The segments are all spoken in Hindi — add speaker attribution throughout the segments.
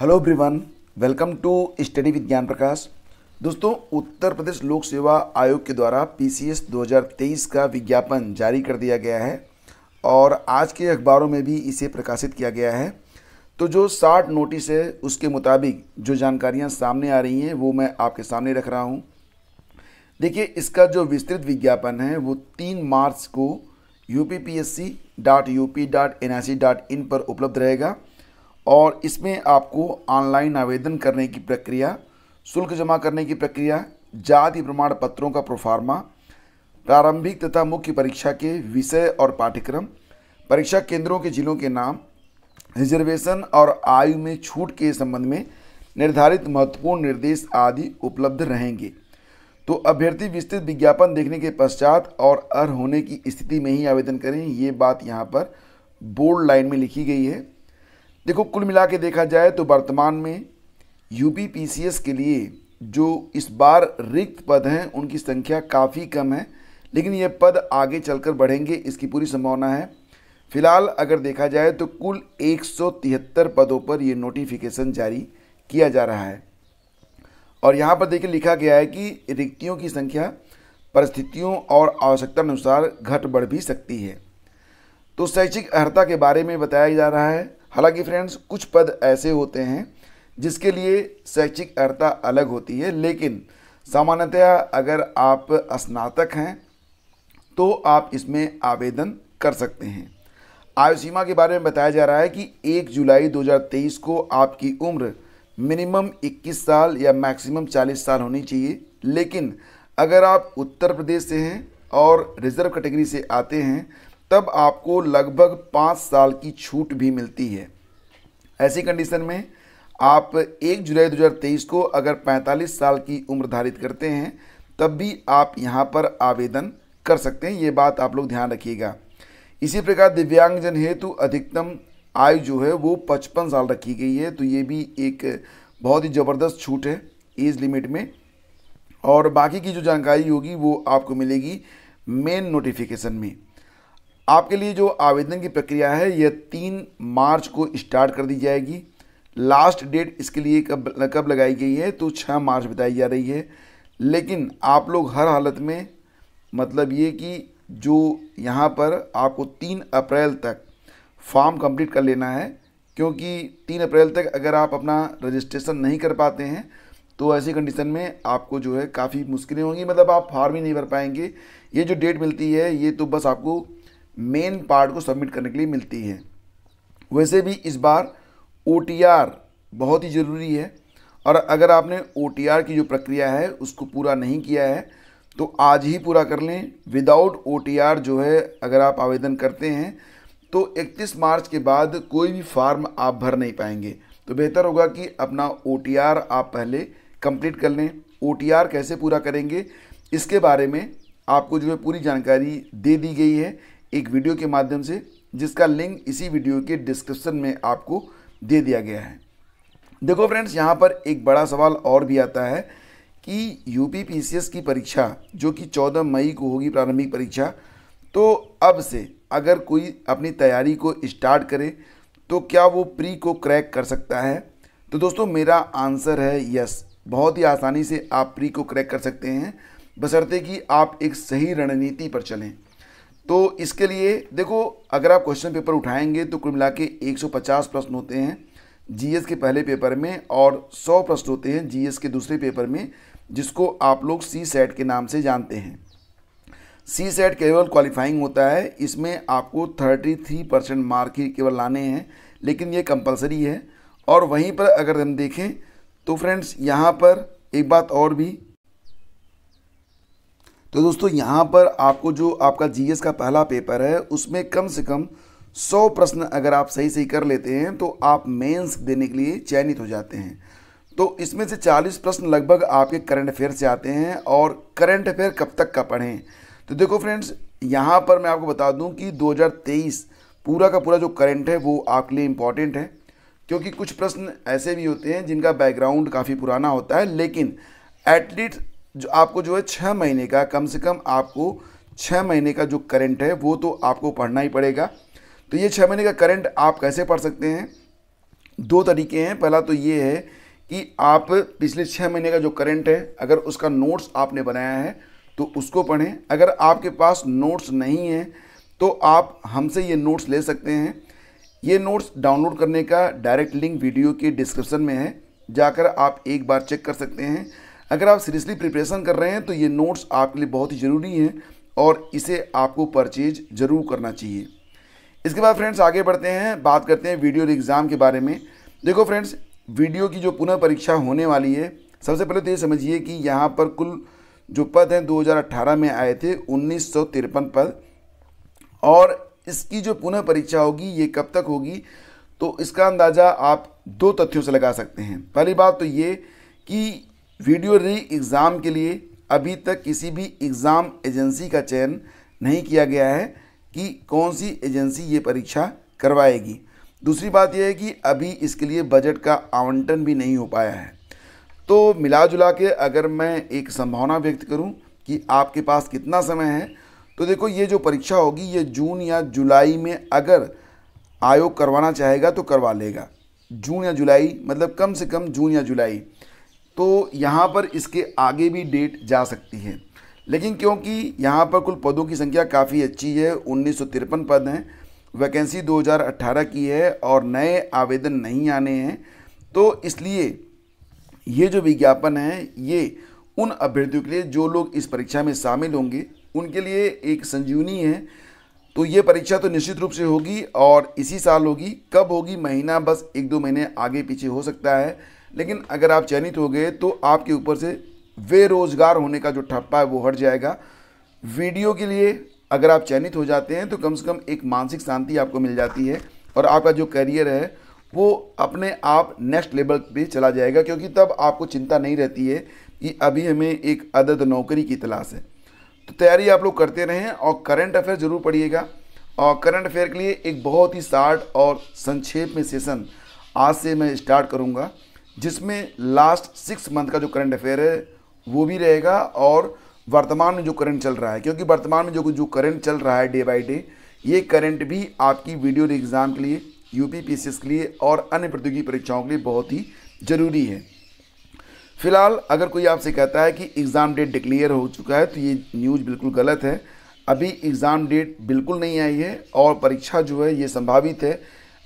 Speaker 1: hello everyone welcome to study with Gyan Prakash दोस्तों उत्तर प्रदेश लोक सेवा आयोग के द्वारा पीसीएस 2023 का विज्ञापन जारी कर दिया गया है और आज के अखबारों में भी इसे प्रकाशित किया गया है तो जो साठ नोटिस है उसके मुताबिक जो जानकारियां सामने आ रही हैं वो मैं आपके सामने रख रहा हूं देखिए इसका जो विस्तृत विज्ञापन है वो तीन मार्च को U P P S C dot dot N I C dot in पर उपलब्ध रहेगा और इसमें आपको ऑनलाइन आवेदन करने की प्रक्रिया शुल्क जमा करने की प्रक्रिया जाति प्रमाण पत्रों का प्रोफार्मा प्रारंभिक तथा मुख्य परीक्षा के विषय और पाठ्यक्रम परीक्षा केंद्रों के जिलों के नाम रिजर्वेशन और आयु में छूट के संबंध में निर्धारित महत्वपूर्ण निर्देश आदि उपलब्ध रहेंगे तो अभ्यर्थी विस्तृत विज्ञापन देखने के पश्चात और अर्ह होने की स्थिति में ही आवेदन करें ये बात यहाँ पर बोर्ड लाइन में लिखी गई है देखो कुल मिला के देखा जाए तो वर्तमान में यूपी पीसीएस के लिए जो इस बार रिक्त पद हैं उनकी संख्या काफ़ी कम है लेकिन ये पद आगे चलकर बढ़ेंगे इसकी पूरी संभावना है फिलहाल अगर देखा जाए तो कुल 173 पदों पर ये नोटिफिकेशन जारी किया जा रहा है और यहाँ पर देखिए लिखा गया है कि रिक्तियों की संख्या परिस्थितियों और आवश्यकता अनुसार घट बढ़ भी सकती है तो शैक्षिक अर्हता के बारे में बताया जा रहा है हालांकि फ्रेंड्स कुछ पद ऐसे होते हैं जिसके लिए शैक्षिक अर्ता अलग होती है लेकिन सामान्यतया अगर आप स्नातक हैं तो आप इसमें आवेदन कर सकते हैं आयु सीमा के बारे में बताया जा रहा है कि 1 जुलाई 2023 को आपकी उम्र मिनिमम 21 साल या मैक्सिमम 40 साल होनी चाहिए लेकिन अगर आप उत्तर प्रदेश से हैं और रिजर्व कैटेगरी से आते हैं तब आपको लगभग पाँच साल की छूट भी मिलती है ऐसी कंडीशन में आप एक जुलाई 2023 को अगर 45 साल की उम्र धारित करते हैं तब भी आप यहाँ पर आवेदन कर सकते हैं ये बात आप लोग ध्यान रखिएगा इसी प्रकार दिव्यांगजन हेतु अधिकतम आयु जो है वो 55 साल रखी गई है तो ये भी एक बहुत ही ज़बरदस्त छूट है एज लिमिट में और बाकी की जो जानकारी होगी वो आपको मिलेगी मेन नोटिफिकेशन में आपके लिए जो आवेदन की प्रक्रिया है यह तीन मार्च को स्टार्ट कर दी जाएगी लास्ट डेट इसके लिए कब कब लगाई गई है तो छः मार्च बताई जा रही है लेकिन आप लोग हर हालत में मतलब ये कि जो यहाँ पर आपको तीन अप्रैल तक फॉर्म कंप्लीट कर लेना है क्योंकि तीन अप्रैल तक अगर आप अपना रजिस्ट्रेशन नहीं कर पाते हैं तो ऐसी कंडीशन में आपको जो है काफ़ी मुश्किलें होंगी मतलब आप फार्म ही नहीं भर पाएंगे ये जो डेट मिलती है ये तो बस आपको मेन पार्ट को सबमिट करने के लिए मिलती है वैसे भी इस बार ओ बहुत ही ज़रूरी है और अगर आपने ओ की जो प्रक्रिया है उसको पूरा नहीं किया है तो आज ही पूरा कर लें विदाउट ओ जो है अगर आप आवेदन करते हैं तो 31 मार्च के बाद कोई भी फार्म आप भर नहीं पाएंगे तो बेहतर होगा कि अपना ओ आप पहले कंप्लीट कर लें ओ कैसे पूरा करेंगे इसके बारे में आपको जो है पूरी जानकारी दे दी गई है एक वीडियो के माध्यम से जिसका लिंक इसी वीडियो के डिस्क्रिप्शन में आपको दे दिया गया है देखो फ्रेंड्स यहाँ पर एक बड़ा सवाल और भी आता है कि यू की परीक्षा जो कि 14 मई को होगी प्रारंभिक परीक्षा तो अब से अगर कोई अपनी तैयारी को स्टार्ट करे तो क्या वो प्री को क्रैक कर सकता है तो दोस्तों मेरा आंसर है यस बहुत ही आसानी से आप प्री को क्रैक कर सकते हैं बशर्ते कि आप एक सही रणनीति पर चलें तो इसके लिए देखो अगर आप क्वेश्चन पेपर उठाएंगे तो कुल मिला के एक प्रश्न होते हैं जीएस के पहले पेपर में और 100 प्रश्न होते हैं जीएस के दूसरे पेपर में जिसको आप लोग सी सेट के नाम से जानते हैं सी सेट केवल क्वालिफाइंग होता है इसमें आपको 33 परसेंट मार्क ही केवल लाने हैं लेकिन ये कंपलसरी है और वहीं पर अगर हम देखें तो फ्रेंड्स यहाँ पर एक बात और भी तो दोस्तों यहाँ पर आपको जो आपका जीएस का पहला पेपर है उसमें कम से कम सौ प्रश्न अगर आप सही सही कर लेते हैं तो आप मेंस देने के लिए चयनित हो जाते हैं तो इसमें से 40 प्रश्न लगभग आपके करंट अफेयर से आते हैं और करंट अफेयर कब तक का पढ़ें तो देखो फ्रेंड्स यहाँ पर मैं आपको बता दूँ कि 2023 पूरा का पूरा जो करंट है वो आपके लिए इम्पॉर्टेंट है क्योंकि कुछ प्रश्न ऐसे भी होते हैं जिनका बैकग्राउंड काफ़ी पुराना होता है लेकिन एटलीस्ट जो आपको जो है छः महीने का कम से कम आपको छः महीने का जो करंट है वो तो आपको पढ़ना ही पड़ेगा तो ये छः महीने का करंट आप कैसे पढ़ सकते हैं दो तरीके हैं पहला तो ये है कि आप पिछले छः महीने का जो करंट है अगर उसका नोट्स आपने बनाया है तो उसको पढ़ें अगर आपके पास नोट्स नहीं हैं तो आप हमसे ये नोट्स ले सकते हैं ये नोट्स डाउनलोड करने का डायरेक्ट लिंक वीडियो के डिस्क्रिप्शन में है जाकर आप एक बार चेक कर सकते हैं अगर आप सीरियसली प्रिपरेशन कर रहे हैं तो ये नोट्स आपके लिए बहुत ही ज़रूरी हैं और इसे आपको परचेज ज़रूर करना चाहिए इसके बाद फ्रेंड्स आगे बढ़ते हैं बात करते हैं वीडियो एग्ज़ाम के बारे में देखो फ्रेंड्स वीडियो की जो पुनः परीक्षा होने वाली है सबसे पहले तो ये समझिए कि यहाँ पर कुल जो पद हैं 2018 में आए थे उन्नीस पद और इसकी जो पुनः परीक्षा होगी ये कब तक होगी तो इसका अंदाज़ा आप दो तथ्यों से लगा सकते हैं पहली बात तो ये कि वीडियो री एग्ज़ाम के लिए अभी तक किसी भी एग्ज़ाम एजेंसी का चयन नहीं किया गया है कि कौन सी एजेंसी ये परीक्षा करवाएगी दूसरी बात यह है कि अभी इसके लिए बजट का आवंटन भी नहीं हो पाया है तो मिला जुला के अगर मैं एक संभावना व्यक्त करूं कि आपके पास कितना समय है तो देखो ये जो परीक्षा होगी ये जून या जुलाई में अगर आयोग करवाना चाहेगा तो करवा लेगा जून या जुलाई मतलब कम से कम जून या जुलाई तो यहाँ पर इसके आगे भी डेट जा सकती है लेकिन क्योंकि यहाँ पर कुल पदों की संख्या काफ़ी अच्छी है उन्नीस पद हैं वैकेंसी 2018 की है और नए आवेदन नहीं आने हैं तो इसलिए ये जो विज्ञापन है ये उन अभ्यर्थियों के लिए जो लोग इस परीक्षा में शामिल होंगे उनके लिए एक संजीवनी है तो ये परीक्षा तो निश्चित रूप से होगी और इसी साल होगी कब होगी महीना बस एक दो महीने आगे पीछे हो सकता है लेकिन अगर आप चयनित हो गए तो आपके ऊपर से बेरोजगार होने का जो ठप्पा है वो हट जाएगा वीडियो के लिए अगर आप चयनित हो जाते हैं तो कम से कम एक मानसिक शांति आपको मिल जाती है और आपका जो करियर है वो अपने आप नेक्स्ट लेवल पे चला जाएगा क्योंकि तब आपको चिंता नहीं रहती है कि अभी हमें एक अदद नौकरी की तलाश है तो तैयारी आप लोग करते रहें और करंट अफेयर ज़रूर पढ़िएगा और करंट अफेयर के लिए एक बहुत ही शार्ट और संक्षेप में सेशन आज से मैं स्टार्ट करूँगा जिसमें लास्ट सिक्स मंथ का जो करंट अफेयर है वो भी रहेगा और वर्तमान में जो करंट चल रहा है क्योंकि वर्तमान में जो जो करंट चल रहा है डे बाय डे ये करंट भी आपकी वीडियो एग्ज़ाम के लिए यू पी पी के लिए और अन्य प्रतियोगी परीक्षाओं के लिए बहुत ही ज़रूरी है फिलहाल अगर कोई आपसे कहता है कि एग्ज़ाम डेट डिक्लेयर हो चुका है तो ये न्यूज़ बिल्कुल गलत है अभी एग्ज़ाम डेट बिल्कुल नहीं आई है और परीक्षा जो है ये संभावित है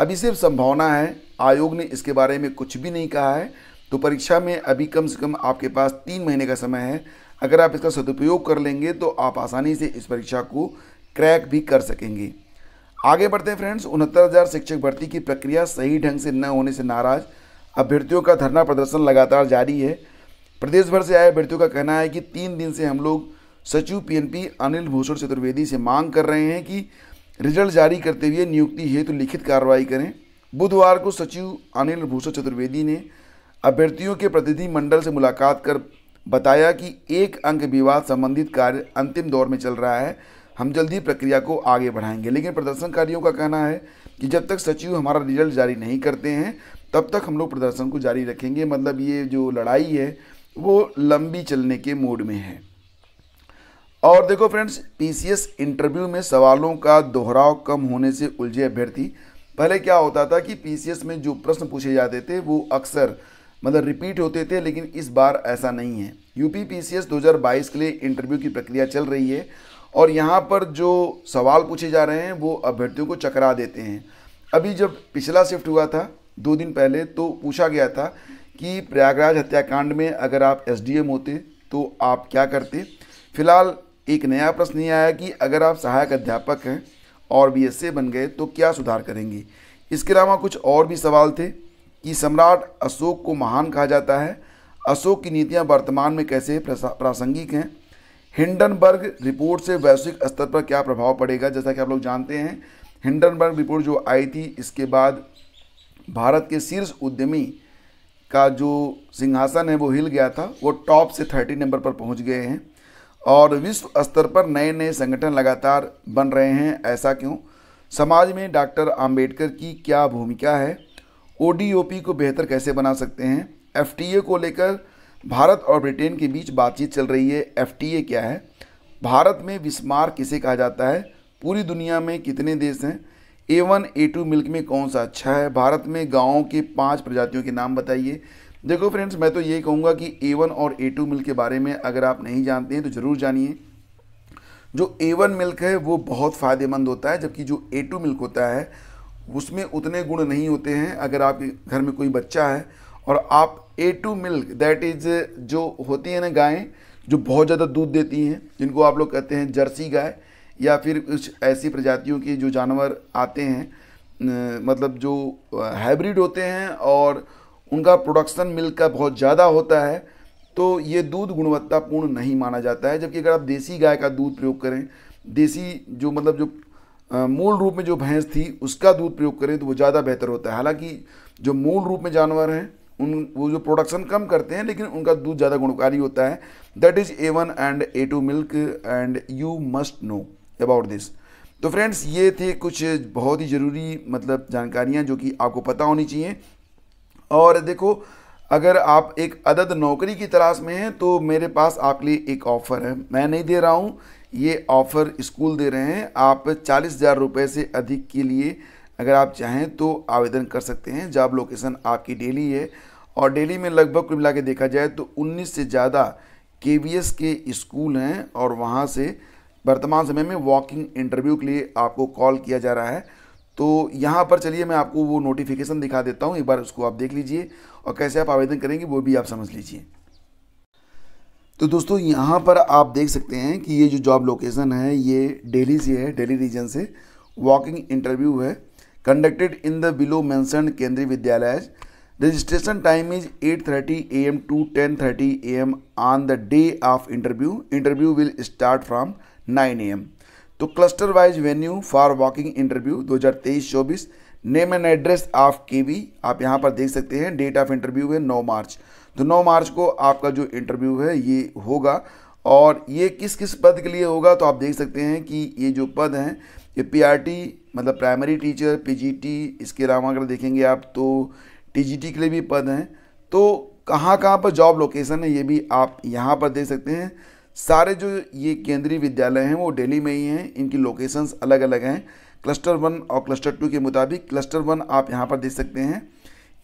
Speaker 1: अभी सिर्फ संभावना है आयोग ने इसके बारे में कुछ भी नहीं कहा है तो परीक्षा में अभी कम से कम आपके पास तीन महीने का समय है अगर आप इसका सदुपयोग कर लेंगे तो आप आसानी से इस परीक्षा को क्रैक भी कर सकेंगे आगे बढ़ते हैं फ्रेंड्स उनहत्तर हज़ार शिक्षक भर्ती की प्रक्रिया सही ढंग से न होने से नाराज़ अभ्यर्थियों का धरना प्रदर्शन लगातार जारी है प्रदेश भर से आए अभ्यर्थियों का कहना है कि तीन दिन से हम लोग सचिव पीएनपी अनिल भूषण चतुर्वेदी से मांग कर रहे हैं कि रिजल्ट जारी करते हुए नियुक्ति हेतु तो लिखित कार्रवाई करें बुधवार को सचिव अनिल भूषण चतुर्वेदी ने अभ्यर्थियों के प्रतिनिधि मंडल से मुलाकात कर बताया कि एक अंक विवाद संबंधित कार्य अंतिम दौर में चल रहा है हम जल्दी प्रक्रिया को आगे बढ़ाएंगे लेकिन प्रदर्शनकारियों का कहना है कि जब तक सचिव हमारा रिजल्ट जारी नहीं करते हैं तब तक हम लोग प्रदर्शन को जारी रखेंगे मतलब ये जो लड़ाई है वो लंबी चलने के मूड में है और देखो फ्रेंड्स पीसीएस इंटरव्यू में सवालों का दोहराव कम होने से उलझे अभ्यर्थी पहले क्या होता था कि पी में जो प्रश्न पूछे जाते थे वो अक्सर मतलब रिपीट होते थे लेकिन इस बार ऐसा नहीं है यूपी पी 2022 के लिए इंटरव्यू की प्रक्रिया चल रही है और यहाँ पर जो सवाल पूछे जा रहे हैं वो अभ्यर्थियों को चकरा देते हैं अभी जब पिछला शिफ्ट हुआ था दो दिन पहले तो पूछा गया था कि प्रयागराज हत्याकांड में अगर आप एस होते तो आप क्या करते फिलहाल एक नया प्रश्न ये आया कि अगर आप सहायक अध्यापक हैं और बी बन गए तो क्या सुधार करेंगी इसके अलावा कुछ और भी सवाल थे कि सम्राट अशोक को महान कहा जाता है अशोक की नीतियां वर्तमान में कैसे प्रासंगिक हैं हिंडनबर्ग रिपोर्ट से वैश्विक स्तर पर क्या प्रभाव पड़ेगा जैसा कि आप लोग जानते हैं हिंडनबर्ग रिपोर्ट जो आई थी इसके बाद भारत के शीर्ष उद्यमी का जो सिंहासन है वो हिल गया था वो टॉप से थर्टी नंबर पर पहुंच गए हैं और विश्व स्तर पर नए नए संगठन लगातार बन रहे हैं ऐसा क्यों समाज में डॉक्टर आम्बेडकर की क्या भूमिका है ओडीओपी को बेहतर कैसे बना सकते हैं एफटीए को लेकर भारत और ब्रिटेन के बीच बातचीत चल रही है एफटीए क्या है भारत में विस्मार किसे कहा जाता है पूरी दुनिया में कितने देश हैं A one A two milk में कौन सा अच्छा है भारत में गाँव के पाँच प्रजातियों के नाम बताइए देखो फ्रेंड्स मैं तो ये कहूँगा कि ए वन और ए टू मिल के बारे में अगर आप नहीं जानते हैं तो ज़रूर जानिए जो ए वन मिल्क है वो बहुत फ़ायदेमंद होता है जबकि जो ए टू मिल्क होता है उसमें उतने गुण नहीं होते हैं अगर आपके घर में कोई बच्चा है और आप A two milk that is जो होती है ना गायें जो बहुत ज़्यादा दूध देती हैं जिनको आप लोग कहते हैं जर्सी गाय या फिर कुछ ऐसी प्रजातियों के जो जानवर आते हैं मतलब जो हाइब्रिड होते हैं और उनका प्रोडक्शन मिल्क का बहुत ज़्यादा होता है तो ये दूध गुणवत्तापूर्ण नहीं माना जाता है जबकि अगर आप देसी गाय का दूध प्रयोग करें देसी जो मतलब जो मूल रूप में जो भैंस थी उसका दूध प्रयोग करें तो वो ज़्यादा बेहतर होता है हालांकि जो मूल रूप में जानवर हैं उन वो जो प्रोडक्शन कम करते हैं लेकिन उनका दूध ज़्यादा गुणकारी होता है that is A one and A two milk and you must know about this तो फ्रेंड्स ये थे कुछ बहुत ही ज़रूरी मतलब जानकारियाँ जो कि आपको पता होनी चाहिए और देखो अगर आप एक अदद नौकरी की तलाश में हैं तो मेरे पास आपके लिए एक ऑफ़र है मैं नहीं दे रहा हूँ ये ऑफ़र स्कूल दे रहे हैं आप चालीस हज़ार रुपये से अधिक के लिए अगर आप चाहें तो आवेदन कर सकते हैं जॉब लोकेशन आपकी डेली है और डेली में लगभग कुल मिला के देखा जाए तो 19 से ज़्यादा के के स्कूल हैं और वहाँ से वर्तमान समय में वॉकिंग इंटरव्यू के लिए आपको कॉल किया जा रहा है तो यहाँ पर चलिए मैं आपको वो नोटिफिकेशन दिखा देता हूँ एक बार उसको आप देख लीजिए और कैसे आप आवेदन करेंगे वो भी आप समझ लीजिए तो दोस्तों यहाँ पर आप देख सकते हैं कि ये जो जॉब लोकेशन है ये डेली से है डेली रीजन से वॉकिंग इंटरव्यू है conducted in the below mention Kendriya Vidyalaya registration time is 8:30 thirty A M to ten thirty A M on the day of interview interview will start from 9 A M तो cluster wise venue for walking interview 2023-24 name and address of KV आप यहाँ पर देख सकते हैं डेट ऑफ इंटरव्यू है 9 मार्च तो 9 मार्च को आपका जो इंटरव्यू है ये होगा और ये किस किस पद के लिए होगा तो आप देख सकते हैं कि ये जो पद हैं ये पी मतलब प्राइमरी टीचर पी इसके अलावा अगर देखेंगे आप तो टी के लिए भी पद हैं तो कहाँ कहाँ पर जॉब लोकेशन है ये भी आप यहाँ पर देख सकते हैं सारे जो ये केंद्रीय विद्यालय हैं वो दिल्ली में ही हैं इनकी लोकेशंस अलग अलग हैं क्लस्टर वन और क्लस्टर टू के मुताबिक क्लस्टर वन आप यहाँ पर देख सकते हैं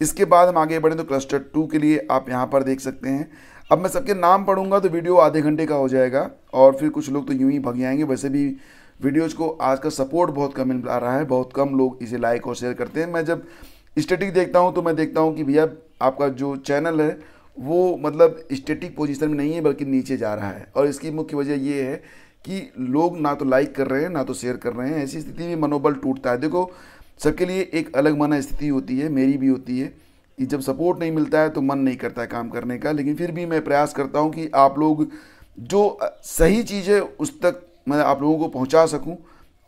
Speaker 1: इसके बाद हम आगे बढ़ें तो क्लस्टर टू के लिए आप यहाँ पर देख सकते हैं अब मैं सबके नाम पढ़ूंगा तो वीडियो आधे घंटे का हो जाएगा और फिर कुछ लोग तो यूँ ही भग जाएंगे वैसे भी वीडियोज़ को आज का सपोर्ट बहुत कम मिल पा रहा है बहुत कम लोग इसे लाइक और शेयर करते हैं मैं जब स्टेटिक देखता हूँ तो मैं देखता हूँ कि भैया आपका जो चैनल है वो मतलब स्टेटिक पोजीशन में नहीं है बल्कि नीचे जा रहा है और इसकी मुख्य वजह ये है कि लोग ना तो लाइक कर रहे हैं ना तो शेयर कर रहे हैं ऐसी स्थिति में मनोबल टूटता है देखो सबके लिए एक अलग मना स्थिति होती है मेरी भी होती है कि जब सपोर्ट नहीं मिलता है तो मन नहीं करता है काम करने का लेकिन फिर भी मैं प्रयास करता हूँ कि आप लोग जो सही चीज़ है उस तक मैं आप लोगों को पहुँचा सकूँ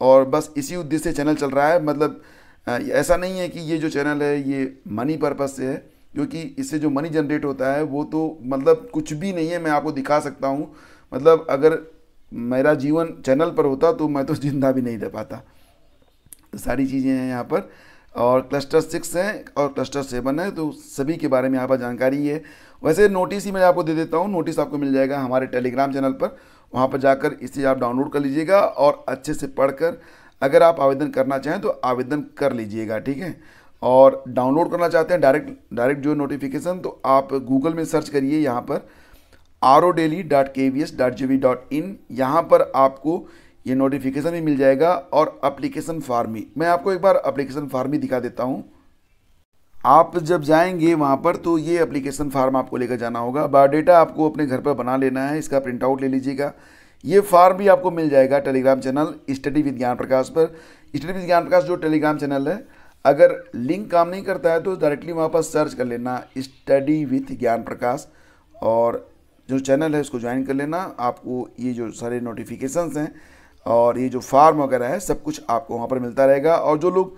Speaker 1: और बस इसी उद्देश्य से चैनल चल रहा है मतलब ऐसा नहीं है कि ये जो चैनल है ये मनी पर्पज़ से है क्योंकि इससे जो मनी जनरेट होता है वो तो मतलब कुछ भी नहीं है मैं आपको दिखा सकता हूँ मतलब अगर मेरा जीवन चैनल पर होता तो मैं तो जिंदा भी नहीं रह पाता तो सारी चीज़ें हैं यहाँ पर और क्लस्टर सिक्स हैं और क्लस्टर सेवन है तो सभी के बारे में यहाँ पर जानकारी है वैसे नोटिस ही मैं आपको दे देता हूँ नोटिस आपको मिल जाएगा हमारे टेलीग्राम चैनल पर वहाँ पर जाकर इसे आप डाउनलोड कर लीजिएगा और अच्छे से पढ़कर अगर आप आवेदन करना चाहें तो आवेदन कर लीजिएगा ठीक है और डाउनलोड करना चाहते हैं डायरेक्ट डायरेक्ट जो नोटिफिकेशन तो आप गूगल में सर्च करिए यहाँ पर R O Delhi dot K V S dot G V dot in यहाँ पर आपको ये नोटिफिकेशन भी मिल जाएगा और अप्लीकेशन फार्म भी मैं आपको एक बार अप्लीकेशन फार्म भी दिखा देता हूँ आप जब जाएंगे वहाँ पर तो ये अप्लीकेशन फार्म आपको लेकर जाना होगा बायोडेटा आपको अपने घर पर बना लेना है इसका प्रिंट आउट ले लीजिएगा ये फार्म भी आपको मिल जाएगा Telegram channel study with Gyan प्रकाश पर स्टडी विद ज्ञान प्रकाश जो टेलीग्राम चैनल है अगर लिंक काम नहीं करता है तो डायरेक्टली वहाँ पर सर्च कर लेना स्टडी विथ ज्ञान प्रकाश और जो चैनल है उसको ज्वाइन कर लेना आपको ये जो सारे नोटिफिकेशंस हैं और ये जो फार्म वगैरह है सब कुछ आपको वहाँ पर मिलता रहेगा और जो लोग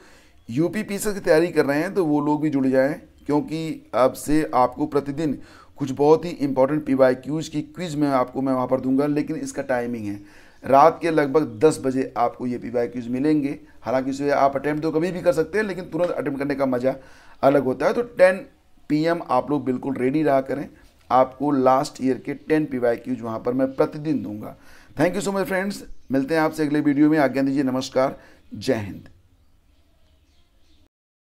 Speaker 1: यू पी पी की तैयारी कर रहे हैं तो वो लोग भी जुड़ जाएँ क्योंकि अब से आपको प्रतिदिन कुछ बहुत ही इंपॉर्टेंट पी वाई क्यूज़ की क्विज़ में आपको मैं वहाँ पर दूंगा लेकिन इसका टाइमिंग है रात के लगभग 10 बजे आपको ये पी वाई क्यूज़ मिलेंगे हालांकि इसे आप अटैम्प्ट तो कभी भी कर सकते हैं लेकिन तुरंत अटैम्प्ट करने का मज़ा अलग होता है तो 10 पीएम आप लोग बिल्कुल रेडी रहा करें आपको लास्ट ईयर के 10 पी वाई क्यूज वहाँ पर मैं प्रतिदिन दूंगा thank you so much friends मिलते हैं आपसे अगले वीडियो में आज्ञा दीजिए नमस्कार जय हिंद